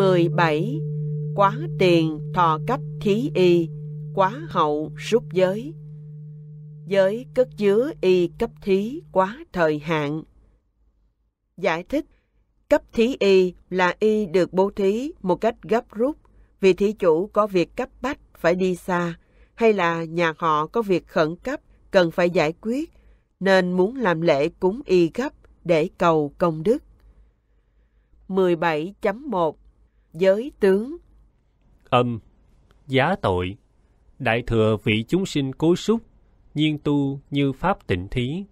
17 Quá tiền thọ cách thí y Quá hậu rút giới Giới cất chứa y cấp thí quá thời hạn Giải thích Cấp thí y là y được bố thí một cách gấp rút vì thí chủ có việc cấp bách phải đi xa hay là nhà họ có việc khẩn cấp cần phải giải quyết nên muốn làm lễ cúng y gấp để cầu công đức. 17.1 giới tướng. Âm, giá tội, đại thừa vị chúng sinh cố súc, nhiên tu như pháp tịnh thí.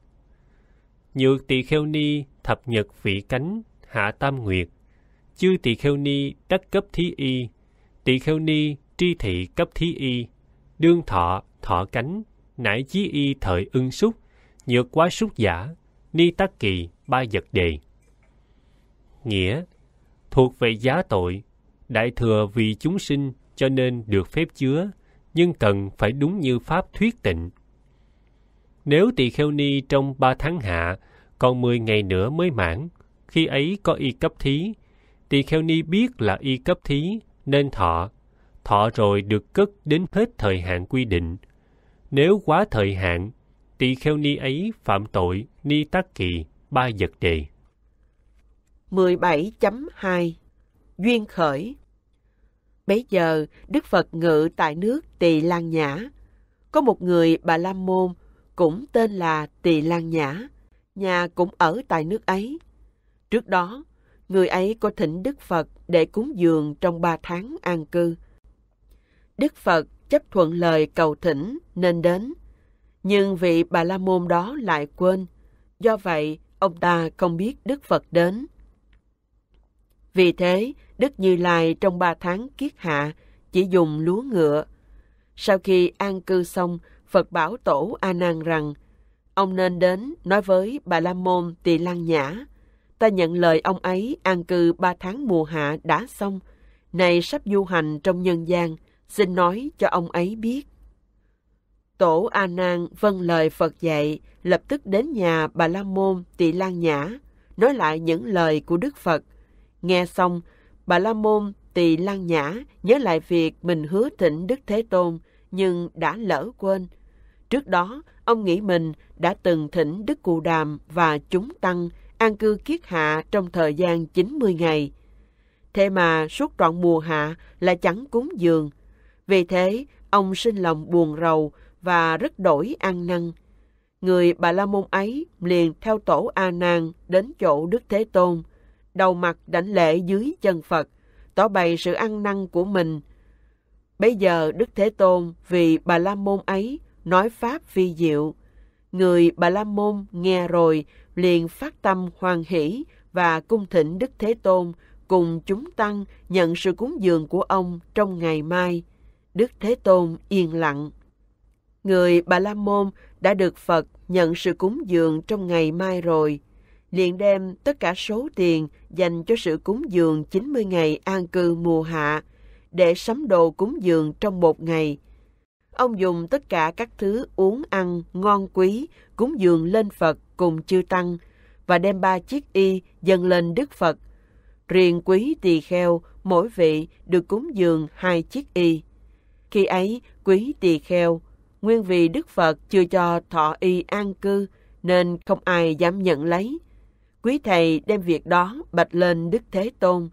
Nhược tỳ kheo ni thập nhật vị cánh, hạ tam nguyệt. Chư tỳ kheo ni đắc cấp thí y, tỳ kheo ni tri thị cấp thí y, đương thọ, thọ cánh, nãi chí y thời ưng súc, nhược quá súc giả, ni tắc kỳ, ba vật đề. Nghĩa, thuộc về giá tội, đại thừa vì chúng sinh cho nên được phép chứa, nhưng cần phải đúng như pháp thuyết tịnh. Nếu tỳ kheo ni trong ba tháng hạ, còn mười ngày nữa mới mãn, khi ấy có y cấp thí, tỳ kheo ni biết là y cấp thí nên thọ, thọ rồi được cất đến hết thời hạn quy định. Nếu quá thời hạn, tỳ kheo ni ấy phạm tội ni tắc kỳ ba vật đề. 17.2 duyên khởi. Bấy giờ, Đức Phật ngự tại nước Tỳ Lan Nhã. Có một người Bà La Môn cũng tên là Tỳ Lan Nhã, nhà cũng ở tại nước ấy. Trước đó, người ấy có thỉnh Đức Phật để cúng dường trong ba tháng an cư. Đức Phật chấp thuận lời cầu thỉnh nên đến, nhưng vị Bà La Môn đó lại quên. Do vậy, ông ta không biết Đức Phật đến. Vì thế, Đức Như Lai trong ba tháng kiết hạ chỉ dùng lúa ngựa. Sau khi an cư xong, Phật bảo tổ A Nan rằng: Ông nên đến nói với Bà La Môn Tỳ Lan Nhã, ta nhận lời ông ấy an cư ba tháng mùa hạ đã xong, nay sắp du hành trong nhân gian, xin nói cho ông ấy biết. Tổ A Nan vâng lời Phật dạy, lập tức đến nhà Bà La Môn Tỳ Lan Nhã, nói lại những lời của Đức Phật – Nghe xong, bà La Môn tỳ Lan nhã nhớ lại việc mình hứa thỉnh Đức Thế Tôn nhưng đã lỡ quên. Trước đó, ông nghĩ mình đã từng thỉnh Đức Cụ Đàm và chúng Tăng an cư kiết hạ trong thời gian 90 ngày. Thế mà suốt trọn mùa hạ là chẳng cúng dường. Vì thế, ông sinh lòng buồn rầu và rất đổi ăn năn. Người Bà La Môn ấy liền theo tổ A Nan đến chỗ Đức Thế Tôn – đầu mặt đảnh lễ dưới chân Phật, tỏ bày sự ăn năn của mình. Bây giờ Đức Thế Tôn vì Bà La Môn ấy nói Pháp vi diệu. Người Bà La Môn nghe rồi liền phát tâm hoan hỷ và cung thỉnh Đức Thế Tôn cùng chúng tăng nhận sự cúng dường của ông trong ngày mai. Đức Thế Tôn yên lặng. Người Bà La Môn đã được Phật nhận sự cúng dường trong ngày mai rồi liền đem tất cả số tiền dành cho sự cúng dường 90 ngày an cư mùa hạ để sắm đồ cúng dường trong một ngày. Ông dùng tất cả các thứ uống ăn ngon quý cúng dường lên Phật cùng chư tăng và đem ba chiếc y dâng lên Đức Phật. Riêng quý tỳ kheo mỗi vị được cúng dường hai chiếc y. Khi ấy, quý tỳ kheo, nguyên vì Đức Phật chưa cho thọ y an cư nên không ai dám nhận lấy Quý thầy đem việc đó bạch lên Đức Thế Tôn.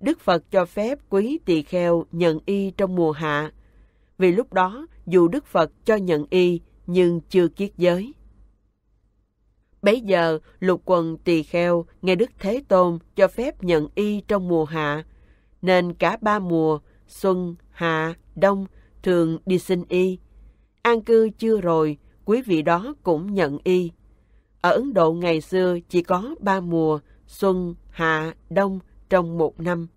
Đức Phật cho phép quý tỳ kheo nhận y trong mùa hạ. Vì lúc đó, dù Đức Phật cho nhận y, nhưng chưa kiết giới. Bấy giờ, lục quần tỳ kheo nghe Đức Thế Tôn cho phép nhận y trong mùa hạ, nên cả ba mùa, xuân, hạ, đông, thường đi xin y. An cư chưa rồi, quý vị đó cũng nhận y. Ở Ấn Độ ngày xưa chỉ có ba mùa, xuân, hạ, đông trong một năm.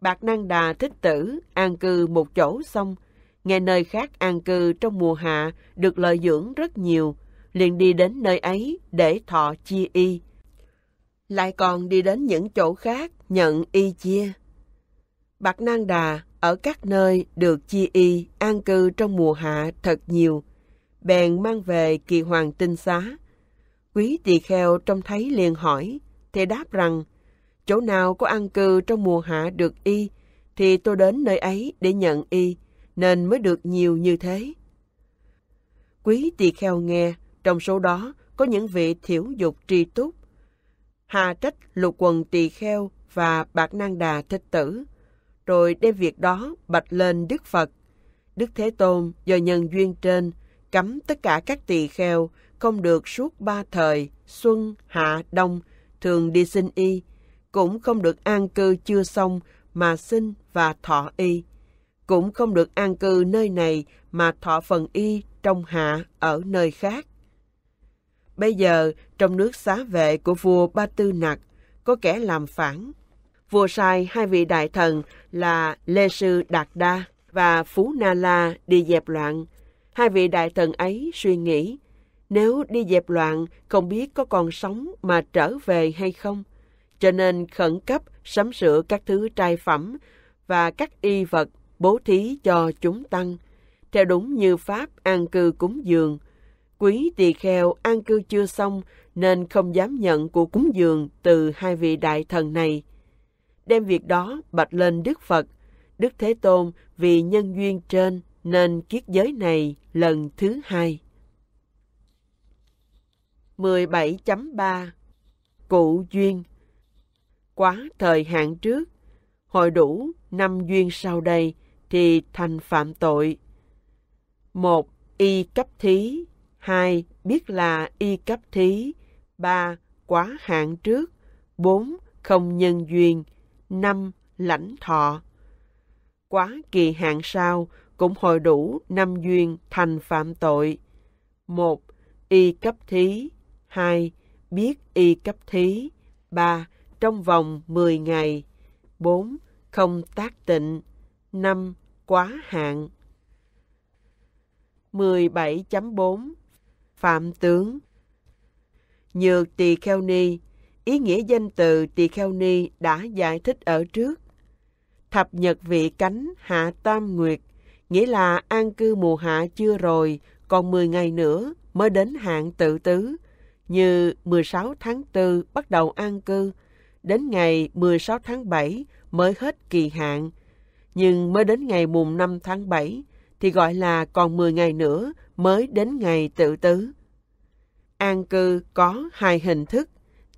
Bạc Năng Đà thích tử, an cư một chỗ xong, nghe nơi khác an cư trong mùa hạ được lợi dưỡng rất nhiều, liền đi đến nơi ấy để thọ chia y. Lại còn đi đến những chỗ khác nhận y chia. Bạc Năng Đà ở các nơi được chia y an cư trong mùa hạ thật nhiều, bèn mang về kỳ hoàng tinh xá. Quý tỳ kheo trông thấy liền hỏi, thì đáp rằng, chỗ nào có an cư trong mùa hạ được y, thì tôi đến nơi ấy để nhận y, nên mới được nhiều như thế. Quý tỳ kheo nghe, trong số đó có những vị thiểu dục tri túc, hà trách lục quần tỳ kheo và bạc nang đà thích tử, rồi đem việc đó bạch lên Đức Phật. Đức Thế Tôn do nhân duyên trên cấm tất cả các tỳ kheo không được suốt ba thời, xuân, hạ, đông, thường đi xin y, cũng không được an cư chưa xong mà sinh và thọ y, cũng không được an cư nơi này mà thọ phần y trong hạ ở nơi khác. Bây giờ, trong nước xá vệ của vua Ba Tư Nặc, có kẻ làm phản. Vua sai hai vị đại thần là Lê Sư Đạt Đa và Phú Na La đi dẹp loạn. Hai vị đại thần ấy suy nghĩ, nếu đi dẹp loạn không biết có còn sống mà trở về hay không cho nên khẩn cấp sắm sửa các thứ trai phẩm và các y vật bố thí cho chúng tăng theo đúng như pháp an cư cúng dường quý tỳ kheo an cư chưa xong nên không dám nhận của cúng dường từ hai vị đại thần này đem việc đó bạch lên đức phật đức thế tôn vì nhân duyên trên nên kiết giới này lần thứ hai 17.3 Cụ duyên Quá thời hạn trước, hồi đủ năm duyên sau đây thì thành phạm tội. một Y cấp thí 2. Biết là y cấp thí 3. Quá hạn trước 4. Không nhân duyên 5. Lãnh thọ Quá kỳ hạn sau cũng hồi đủ năm duyên thành phạm tội. 1. Y cấp thí 2. Biết y cấp thí. 3. Trong vòng 10 ngày. 4. Không tác tịnh. 5. Quá hạn. 17.4 Phạm tướng Nhược tỳ kheo ni Ý nghĩa danh từ tỳ kheo ni đã giải thích ở trước. Thập nhật vị cánh hạ tam nguyệt, nghĩa là an cư mùa hạ chưa rồi, còn 10 ngày nữa mới đến hạn tự tứ như 16 tháng 4 bắt đầu an cư, đến ngày 16 tháng 7 mới hết kỳ hạn. Nhưng mới đến ngày mùng 5 tháng 7 thì gọi là còn 10 ngày nữa mới đến ngày tự tứ. An cư có hai hình thức,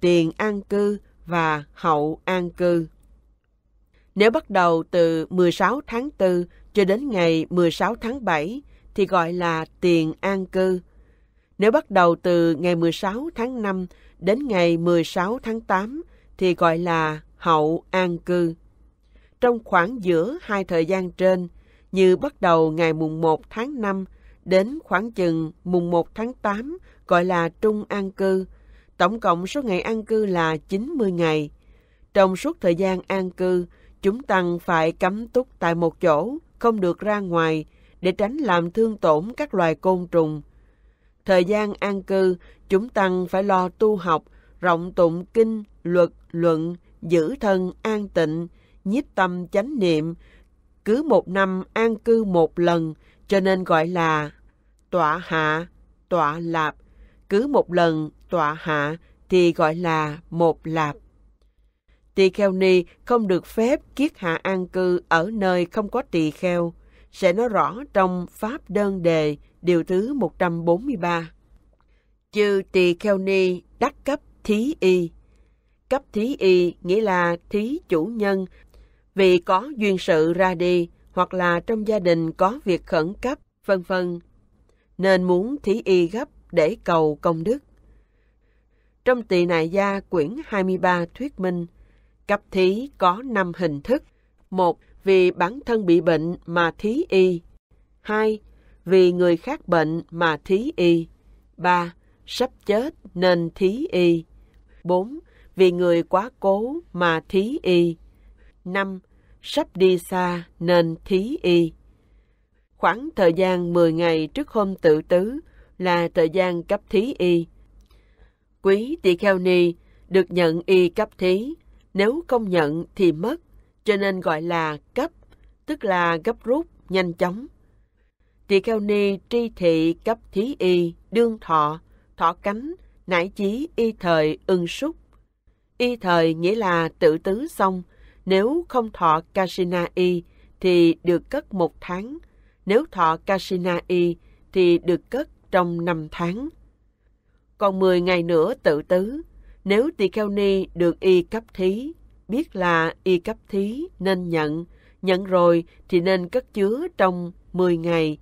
tiền an cư và hậu an cư. Nếu bắt đầu từ 16 tháng 4 cho đến ngày 16 tháng 7 thì gọi là tiền an cư nếu bắt đầu từ ngày 16 tháng 5 đến ngày 16 tháng 8 thì gọi là hậu an cư. Trong khoảng giữa hai thời gian trên, như bắt đầu ngày mùng 1 tháng 5 đến khoảng chừng mùng 1 tháng 8 gọi là trung an cư, tổng cộng số ngày an cư là 90 ngày. Trong suốt thời gian an cư, chúng tăng phải cấm túc tại một chỗ, không được ra ngoài để tránh làm thương tổn các loài côn trùng, Thời gian an cư, chúng tăng phải lo tu học, rộng tụng kinh, luật, luận, giữ thân an tịnh, nhiếp tâm chánh niệm, cứ một năm an cư một lần, cho nên gọi là tọa hạ, tọa lạp. Cứ một lần tọa hạ thì gọi là một lạp. Tỳ kheo ni không được phép kiết hạ an cư ở nơi không có tỳ kheo sẽ nói rõ trong Pháp Đơn Đề điều thứ 143. Chư tỳ kheo ni đắc cấp thí y. Cấp thí y nghĩa là thí chủ nhân vì có duyên sự ra đi hoặc là trong gia đình có việc khẩn cấp, vân vân. Nên muốn thí y gấp để cầu công đức. Trong tỳ nại gia quyển 23 thuyết minh, cấp thí có 5 hình thức. một vì bản thân bị bệnh mà thí y. 2. Vì người khác bệnh mà thí y. 3. Sắp chết nên thí y. 4. Vì người quá cố mà thí y. 5. Sắp đi xa nên thí y. Khoảng thời gian 10 ngày trước hôm tự tứ là thời gian cấp thí y. Quý tỳ kheo ni được nhận y cấp thí, nếu không nhận thì mất cho nên gọi là cấp, tức là gấp rút, nhanh chóng. Tỳ kheo ni tri thị cấp thí y, đương thọ, thọ cánh, nải chí y thời ưng súc. Y thời nghĩa là tự tứ xong, nếu không thọ Kasina y thì được cất một tháng, nếu thọ Kasina y thì được cất trong năm tháng. Còn 10 ngày nữa tự tứ, nếu tỳ kheo ni được y cấp thí biết là y cấp thí nên nhận, nhận rồi thì nên cất chứa trong 10 ngày.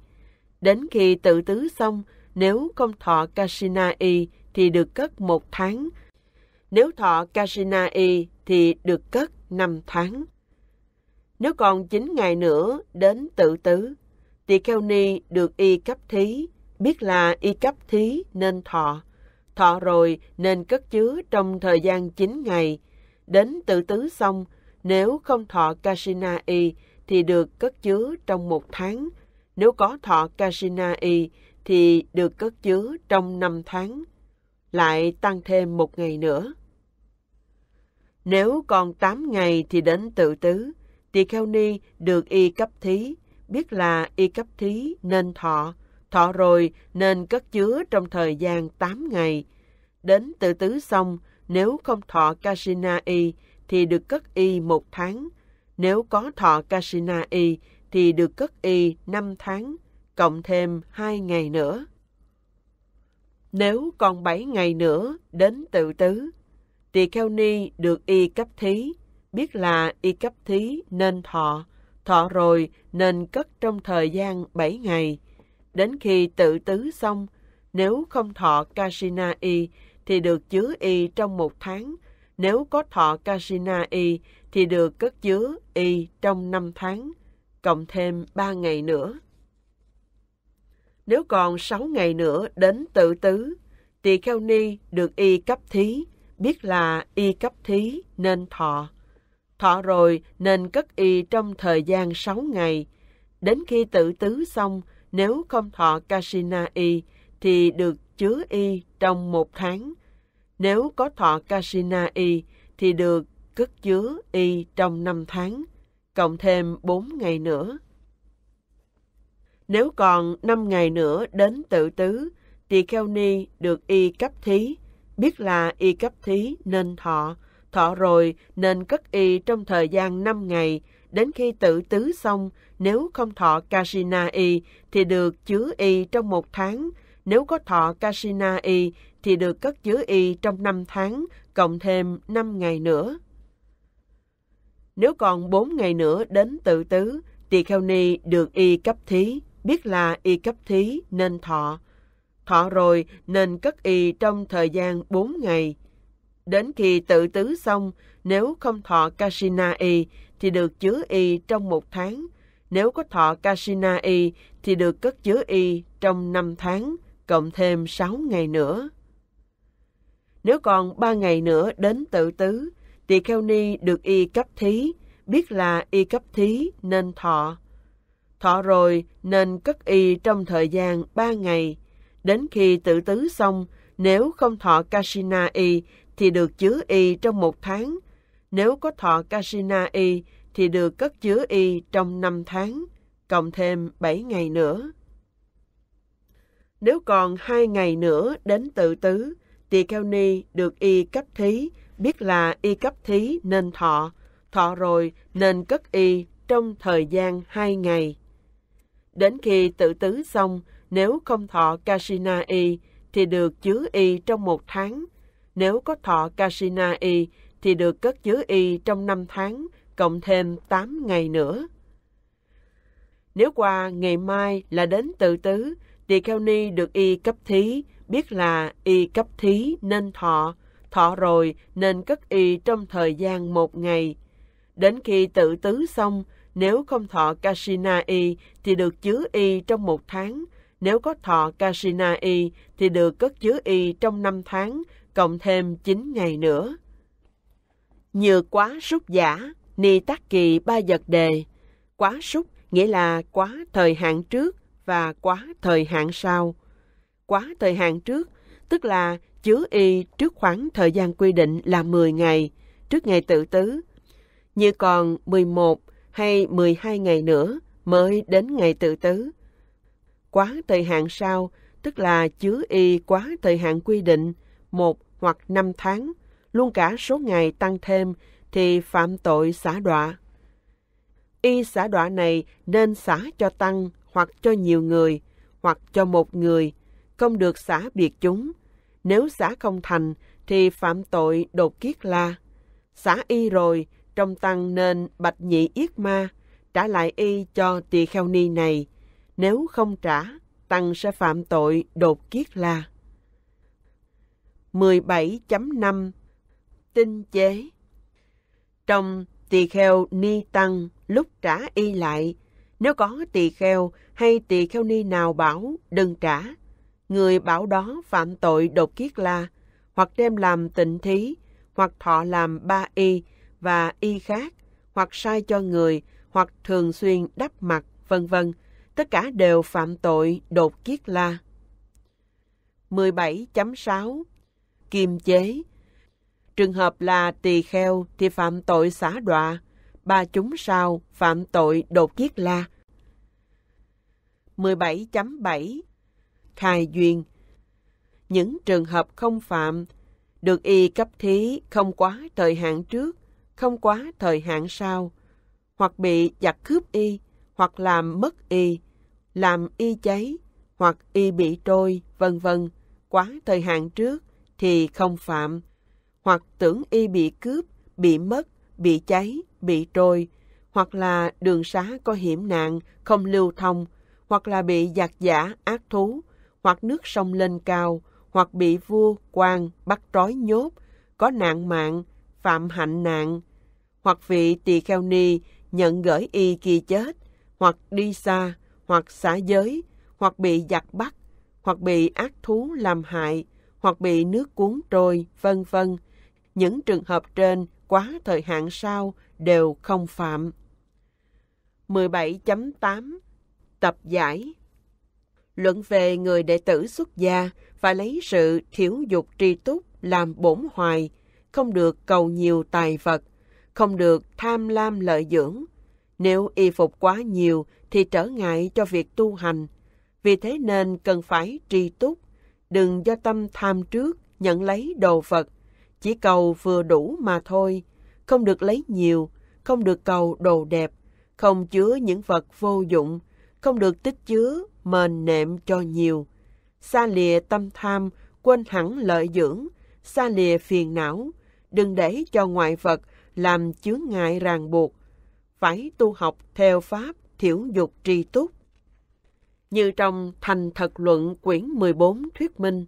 Đến khi tự tứ xong, nếu không thọ Kasina y thì được cất một tháng. Nếu thọ Kasina y thì được cất 5 tháng. Nếu còn 9 ngày nữa đến tự tứ, tỳ kheo ni được y cấp thí, biết là y cấp thí nên thọ. Thọ rồi nên cất chứa trong thời gian 9 ngày. Đến tự tứ xong, nếu không thọ Kashina Y thì được cất chứa trong một tháng. Nếu có thọ Kashina Y thì được cất chứa trong năm tháng. Lại tăng thêm một ngày nữa. Nếu còn tám ngày thì đến tự tứ, tỳ kheo ni được y cấp thí, biết là y cấp thí nên thọ, thọ rồi nên cất chứa trong thời gian tám ngày. Đến tự tứ xong nếu không thọ Kasina Y thì được cất y một tháng. Nếu có thọ Kasina Y thì được cất y năm tháng, cộng thêm hai ngày nữa. Nếu còn bảy ngày nữa đến tự tứ, tỳ kheo ni được y cấp thí, biết là y cấp thí nên thọ, thọ rồi nên cất trong thời gian bảy ngày. Đến khi tự tứ xong, nếu không thọ Kasina y thì được chứa y trong một tháng, nếu có thọ Kashina y thì được cất chứa y trong năm tháng, cộng thêm ba ngày nữa. Nếu còn sáu ngày nữa đến tự tứ, tỳ kheo ni được y cấp thí, biết là y cấp thí nên thọ. Thọ rồi nên cất y trong thời gian sáu ngày. Đến khi tự tứ xong, nếu không thọ Kashina y, thì được chứa y trong một tháng. Nếu có thọ Kasina y thì được cất chứa y trong năm tháng, cộng thêm bốn ngày nữa. Nếu còn năm ngày nữa đến tự tứ, tỳ kheo ni được y cấp thí, biết là y cấp thí nên thọ, thọ rồi nên cất y trong thời gian năm ngày, đến khi tự tứ xong, nếu không thọ Kasina y thì được chứa y trong một tháng nếu có thọ Kasina y thì được cất chứa y trong 5 tháng, cộng thêm 5 ngày nữa. Nếu còn 4 ngày nữa đến tự tứ, tỳ kheo ni được y cấp thí, biết là y cấp thí nên thọ. Thọ rồi nên cất y trong thời gian 4 ngày. Đến khi tự tứ xong, nếu không thọ Kasina y thì được chứa y trong một tháng. Nếu có thọ Kasina y thì được cất chứa y trong 5 tháng cộng thêm sáu ngày nữa. Nếu còn ba ngày nữa đến tự tứ, tỳ kheo ni được y cấp thí, biết là y cấp thí nên thọ. Thọ rồi nên cất y trong thời gian ba ngày. Đến khi tự tứ xong, nếu không thọ Kasina y thì được chứa y trong một tháng. Nếu có thọ Kasina y thì được cất chứa y trong năm tháng, cộng thêm bảy ngày nữa. Nếu còn hai ngày nữa đến tự tứ, tỳ kheo ni được y cấp thí, biết là y cấp thí nên thọ, thọ rồi nên cất y trong thời gian hai ngày. Đến khi tự tứ xong, nếu không thọ Kashina y, thì được chứa y trong một tháng. Nếu có thọ Kashina y, thì được cất chứa y trong năm tháng, cộng thêm tám ngày nữa. Nếu qua ngày mai là đến tự tứ, Tỳ kheo ni được y cấp thí, biết là y cấp thí nên thọ, thọ rồi nên cất y trong thời gian một ngày. Đến khi tự tứ xong, nếu không thọ Kasina y thì được chứa y trong một tháng, nếu có thọ Kasina y thì được cất chứa y trong năm tháng, cộng thêm chín ngày nữa. Như quá rút giả, ni tác kỳ ba vật đề. Quá rút nghĩa là quá thời hạn trước, và quá thời hạn sau. Quá thời hạn trước, tức là chứa y trước khoảng thời gian quy định là 10 ngày, trước ngày tự tứ. Như còn 11 hay 12 ngày nữa mới đến ngày tự tứ. Quá thời hạn sau, tức là chứa y quá thời hạn quy định 1 hoặc 5 tháng, luôn cả số ngày tăng thêm thì phạm tội xả đọa. Y xả đọa này nên xả cho tăng hoặc cho nhiều người, hoặc cho một người, không được xả biệt chúng. Nếu xả không thành, thì phạm tội đột kiết la. Xả y rồi, trong tăng nên bạch nhị yết ma, trả lại y cho tỳ kheo ni này. Nếu không trả, tăng sẽ phạm tội đột kiết la. 17.5 Tinh chế Trong tỳ kheo ni tăng lúc trả y lại nếu có tỳ kheo hay tỳ kheo ni nào bảo đừng trả, người bảo đó phạm tội đột kiết la, hoặc đem làm tịnh thí, hoặc thọ làm ba y và y khác, hoặc sai cho người, hoặc thường xuyên đắp mặt, vân vân, tất cả đều phạm tội đột kiết la. 17.6 Kiềm chế Trường hợp là tỳ kheo thì phạm tội xả đọa, ba chúng sao phạm tội đột giết la. 17.7 Khai duyên Những trường hợp không phạm được y cấp thí không quá thời hạn trước, không quá thời hạn sau, hoặc bị giặc cướp y, hoặc làm mất y, làm y cháy, hoặc y bị trôi, vân vân, quá thời hạn trước thì không phạm, hoặc tưởng y bị cướp, bị mất bị cháy, bị trôi, hoặc là đường xá có hiểm nạn, không lưu thông, hoặc là bị giặc giả, ác thú, hoặc nước sông lên cao, hoặc bị vua, quan, bắt trói nhốt, có nạn mạng, phạm hạnh nạn, hoặc vị tỳ kheo ni nhận gửi y kỳ chết, hoặc đi xa, hoặc xả giới, hoặc bị giặc bắt, hoặc bị ác thú làm hại, hoặc bị nước cuốn trôi, vân vân. Những trường hợp trên quá thời hạn sau đều không phạm. 17.8 Tập giải Luận về người đệ tử xuất gia phải lấy sự thiếu dục tri túc làm bổn hoài, không được cầu nhiều tài vật, không được tham lam lợi dưỡng. Nếu y phục quá nhiều thì trở ngại cho việc tu hành. Vì thế nên cần phải tri túc, đừng do tâm tham trước nhận lấy đồ vật, chỉ cầu vừa đủ mà thôi, không được lấy nhiều, không được cầu đồ đẹp, không chứa những vật vô dụng, không được tích chứa, mền nệm cho nhiều. Xa lìa tâm tham, quên hẳn lợi dưỡng, xa lìa phiền não, đừng để cho ngoại vật làm chướng ngại ràng buộc. Phải tu học theo pháp thiểu dục tri túc. Như trong Thành Thật Luận quyển 14 thuyết minh,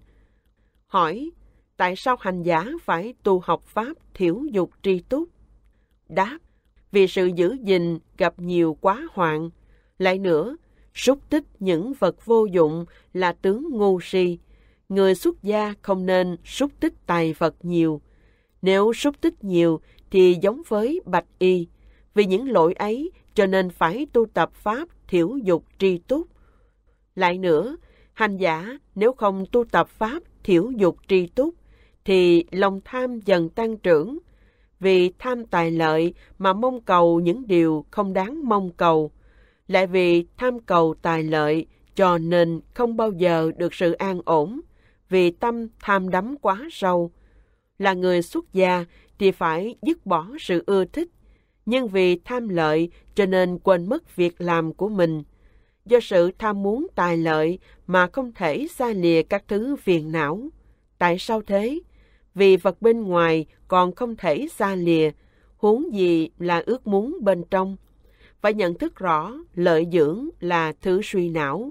hỏi tại sao hành giả phải tu học Pháp thiểu dục tri túc? Đáp, vì sự giữ gìn gặp nhiều quá hoạn. Lại nữa, súc tích những vật vô dụng là tướng ngu si. Người xuất gia không nên súc tích tài vật nhiều. Nếu súc tích nhiều thì giống với bạch y. Vì những lỗi ấy cho nên phải tu tập Pháp thiểu dục tri túc. Lại nữa, hành giả nếu không tu tập Pháp thiểu dục tri túc thì lòng tham dần tăng trưởng. Vì tham tài lợi mà mong cầu những điều không đáng mong cầu, lại vì tham cầu tài lợi cho nên không bao giờ được sự an ổn, vì tâm tham đắm quá sâu. Là người xuất gia thì phải dứt bỏ sự ưa thích, nhưng vì tham lợi cho nên quên mất việc làm của mình. Do sự tham muốn tài lợi mà không thể xa lìa các thứ phiền não. Tại sao thế? vì vật bên ngoài còn không thể xa lìa, huống gì là ước muốn bên trong. Phải nhận thức rõ lợi dưỡng là thứ suy não,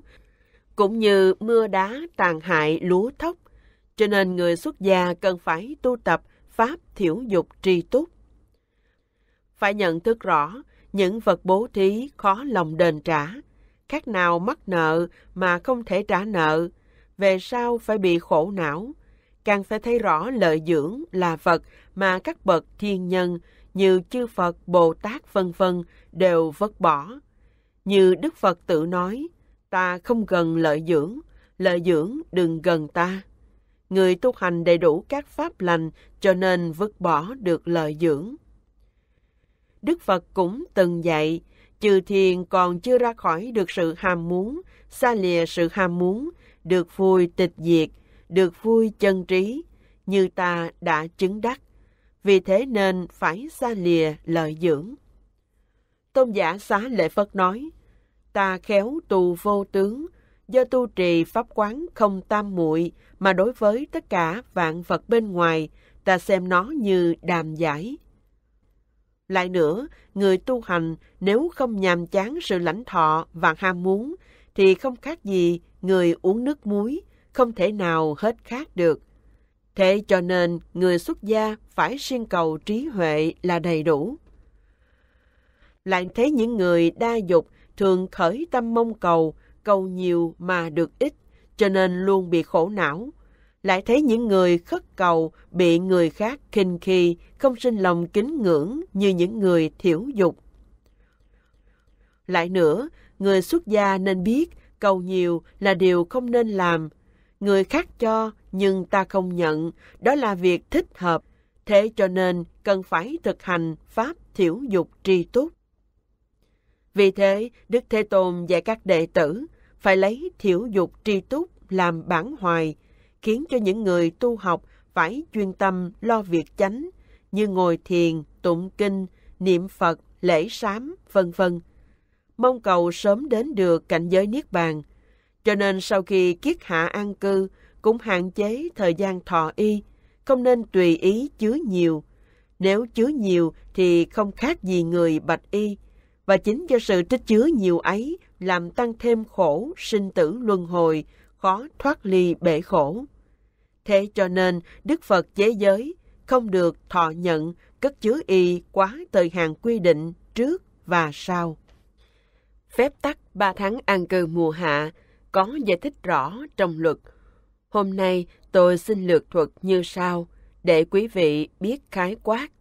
cũng như mưa đá tàn hại lúa thóc. Cho nên người xuất gia cần phải tu tập pháp thiểu dục tri túc. Phải nhận thức rõ những vật bố thí khó lòng đền trả, khác nào mắc nợ mà không thể trả nợ, về sau phải bị khổ não, càng phải thấy rõ lợi dưỡng là vật mà các bậc thiên nhân như chư Phật, Bồ Tát vân vân đều vứt bỏ. Như Đức Phật tự nói, ta không gần lợi dưỡng, lợi dưỡng đừng gần ta. Người tu hành đầy đủ các pháp lành cho nên vứt bỏ được lợi dưỡng. Đức Phật cũng từng dạy, chư thiền còn chưa ra khỏi được sự ham muốn, xa lìa sự ham muốn, được vui tịch diệt, được vui chân trí, như ta đã chứng đắc. Vì thế nên phải xa lìa lợi dưỡng. Tôn giả xá lệ phật nói, ta khéo tu vô tướng, do tu trì pháp quán không tam muội mà đối với tất cả vạn vật bên ngoài, ta xem nó như đàm giải. Lại nữa, người tu hành nếu không nhàm chán sự lãnh thọ và ham muốn, thì không khác gì người uống nước muối, không thể nào hết khác được. Thế cho nên người xuất gia phải siêng cầu trí huệ là đầy đủ. Lại thấy những người đa dục thường khởi tâm mong cầu, cầu nhiều mà được ít, cho nên luôn bị khổ não. Lại thấy những người khất cầu bị người khác khinh khi, không sinh lòng kính ngưỡng như những người thiểu dục. Lại nữa, người xuất gia nên biết cầu nhiều là điều không nên làm, người khác cho nhưng ta không nhận, đó là việc thích hợp. Thế cho nên cần phải thực hành pháp thiểu dục tri túc. Vì thế, Đức Thế Tôn dạy các đệ tử phải lấy thiểu dục tri túc làm bản hoài, khiến cho những người tu học phải chuyên tâm lo việc chánh như ngồi thiền, tụng kinh, niệm Phật, lễ sám, vân vân. Mong cầu sớm đến được cảnh giới niết bàn – cho nên sau khi kiết hạ an cư, cũng hạn chế thời gian thọ y, không nên tùy ý chứa nhiều. Nếu chứa nhiều thì không khác gì người bạch y, và chính do sự tích chứa nhiều ấy làm tăng thêm khổ, sinh tử luân hồi, khó thoát ly bể khổ. Thế cho nên Đức Phật chế giới không được thọ nhận cất chứa y quá thời hạn quy định trước và sau. Phép tắc ba tháng an cư mùa hạ có giải thích rõ trong luật. Hôm nay tôi xin lược thuật như sau để quý vị biết khái quát